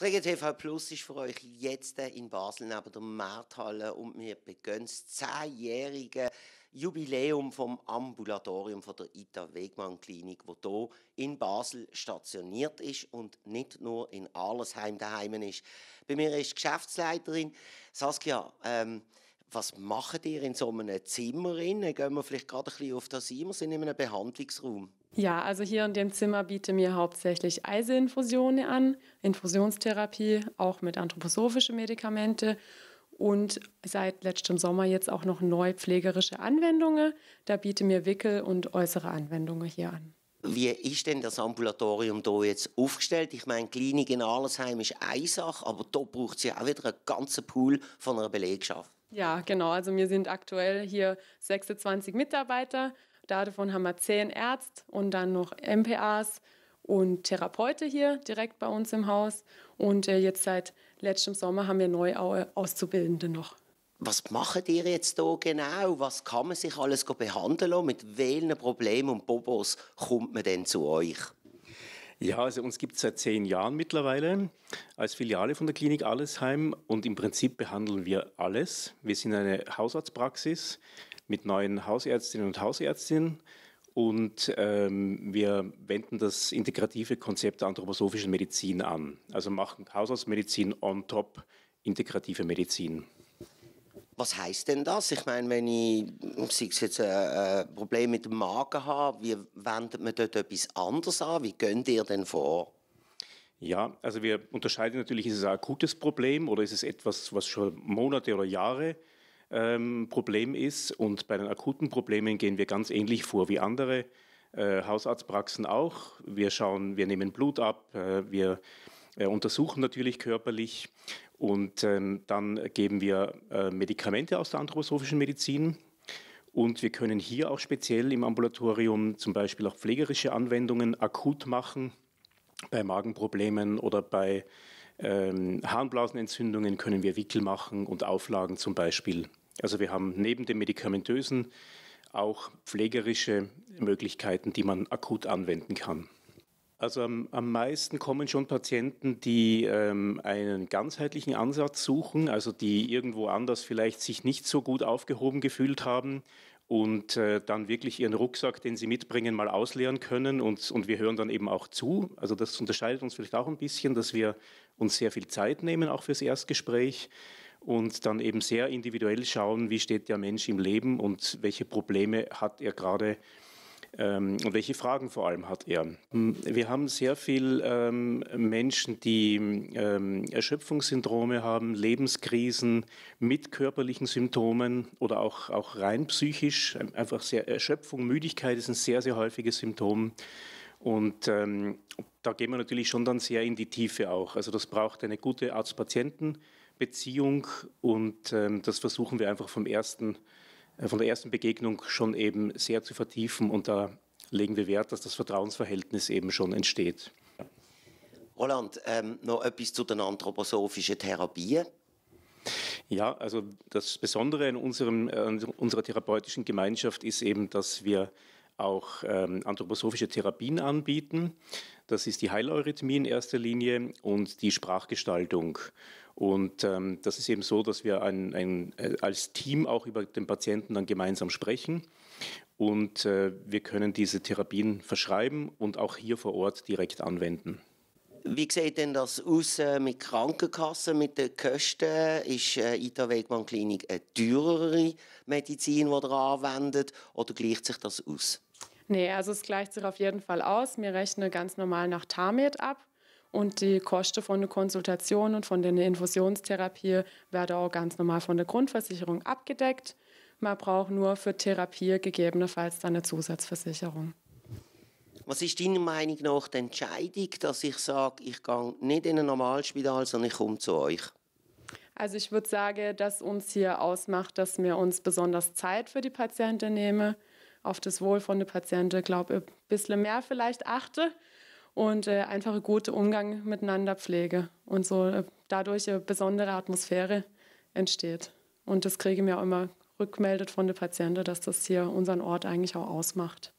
Das TV Plus ist für euch jetzt in Basel neben der Markthalle und wir beginnen das zehnjährige Jubiläum vom Ambulatorium von der Ita Wegmann Klinik, wo hier in Basel stationiert ist und nicht nur in Allesheim daheim ist. Bei mir ist Geschäftsleiterin Saskia. Ähm, was macht ihr in so einem Zimmer? Gehen wir vielleicht gerade ein bisschen auf das ein. Wir sind in einem Behandlungsraum. Ja, also hier in dem Zimmer biete mir hauptsächlich Eiseinfusionen an, Infusionstherapie, auch mit anthroposophischen Medikamente und seit letztem Sommer jetzt auch noch neu pflegerische Anwendungen. Da biete mir Wickel und äußere Anwendungen hier an. Wie ist denn das Ambulatorium hier jetzt aufgestellt? Ich meine, Klinik in Arlesheim ist eine Sache, aber da braucht es ja auch wieder einen ganzen Pool von einer Belegschaft. Ja, genau. Also wir sind aktuell hier 26 Mitarbeiter Davon haben wir zehn Ärzte und dann noch MPAs und Therapeute hier direkt bei uns im Haus. Und äh, jetzt seit letztem Sommer haben wir neu Auszubildende noch. Was macht ihr jetzt hier genau? Was kann man sich alles behandeln lassen? Mit welchen Problemen und Bobos kommt man denn zu euch? Ja, also uns gibt es seit zehn Jahren mittlerweile als Filiale von der Klinik Allesheim und im Prinzip behandeln wir alles. Wir sind eine Hausarztpraxis mit neuen Hausärztinnen und Hausärztinnen. Und ähm, wir wenden das integrative Konzept der anthroposophischen Medizin an. Also machen Hausarztmedizin on top integrative Medizin. Was heißt denn das? Ich meine, wenn ich jetzt ein äh, äh, Problem mit dem Magen habe, wie wendet man dort etwas anderes an? Wie geht ihr denn vor? Ja, also wir unterscheiden natürlich, ist es ein akutes Problem oder ist es etwas, was schon Monate oder Jahre ähm, Problem ist. Und bei den akuten Problemen gehen wir ganz ähnlich vor wie andere äh, Hausarztpraxen auch. Wir schauen, wir nehmen Blut ab, äh, wir äh, untersuchen natürlich körperlich und ähm, dann geben wir äh, Medikamente aus der anthroposophischen Medizin. Und wir können hier auch speziell im Ambulatorium zum Beispiel auch pflegerische Anwendungen akut machen. Bei Magenproblemen oder bei ähm, Harnblasenentzündungen können wir Wickel machen und Auflagen zum Beispiel also wir haben neben dem medikamentösen auch pflegerische Möglichkeiten, die man akut anwenden kann. Also am, am meisten kommen schon Patienten, die ähm, einen ganzheitlichen Ansatz suchen, also die irgendwo anders vielleicht sich nicht so gut aufgehoben gefühlt haben und äh, dann wirklich ihren Rucksack, den sie mitbringen, mal ausleeren können und, und wir hören dann eben auch zu. Also das unterscheidet uns vielleicht auch ein bisschen, dass wir uns sehr viel Zeit nehmen, auch fürs Erstgespräch und dann eben sehr individuell schauen, wie steht der Mensch im Leben und welche Probleme hat er gerade ähm, und welche Fragen vor allem hat er? Wir haben sehr viele ähm, Menschen, die ähm, Erschöpfungssyndrome haben, Lebenskrisen mit körperlichen Symptomen oder auch, auch rein psychisch. Einfach sehr Erschöpfung, Müdigkeit ist ein sehr, sehr häufiges Symptom. Und ähm, da gehen wir natürlich schon dann sehr in die Tiefe auch. Also das braucht eine gute Arzt-Patienten- patienten Beziehung und ähm, das versuchen wir einfach vom ersten, äh, von der ersten Begegnung schon eben sehr zu vertiefen und da legen wir Wert, dass das Vertrauensverhältnis eben schon entsteht. Roland, ähm, noch etwas zu den anthroposophischen Therapien. Ja, also das Besondere in unserem, äh, unserer therapeutischen Gemeinschaft ist eben, dass wir auch ähm, anthroposophische Therapien anbieten. Das ist die Heileurythmie in erster Linie und die Sprachgestaltung. Und ähm, das ist eben so, dass wir ein, ein, äh, als Team auch über den Patienten dann gemeinsam sprechen. Und äh, wir können diese Therapien verschreiben und auch hier vor Ort direkt anwenden. Wie sieht denn das aus äh, mit Krankenkassen, mit den Kosten? Ist äh, Ida Wegmann Klinik eine teurere Medizin, die ihr anwendet, oder gleicht sich das aus? Nein, also es gleicht sich auf jeden Fall aus. Wir rechnen ganz normal nach TAMED ab und die Kosten von der Konsultation und von der Infusionstherapie werden auch ganz normal von der Grundversicherung abgedeckt. Man braucht nur für Therapie gegebenenfalls eine Zusatzversicherung. Was ist deiner Meinung nach die Entscheidung, dass ich sage, ich gehe nicht in ein Normalspital, sondern ich komme zu euch? Also ich würde sagen, dass uns hier ausmacht, dass wir uns besonders Zeit für die Patienten nehmen, auf das Wohl von der Patienten, glaube ich, ein bisschen mehr vielleicht achte und äh, einfach einen guten Umgang miteinander pflege und so äh, dadurch eine besondere Atmosphäre entsteht. Und das kriege ich mir auch immer rückmeldet von den Patienten, dass das hier unseren Ort eigentlich auch ausmacht.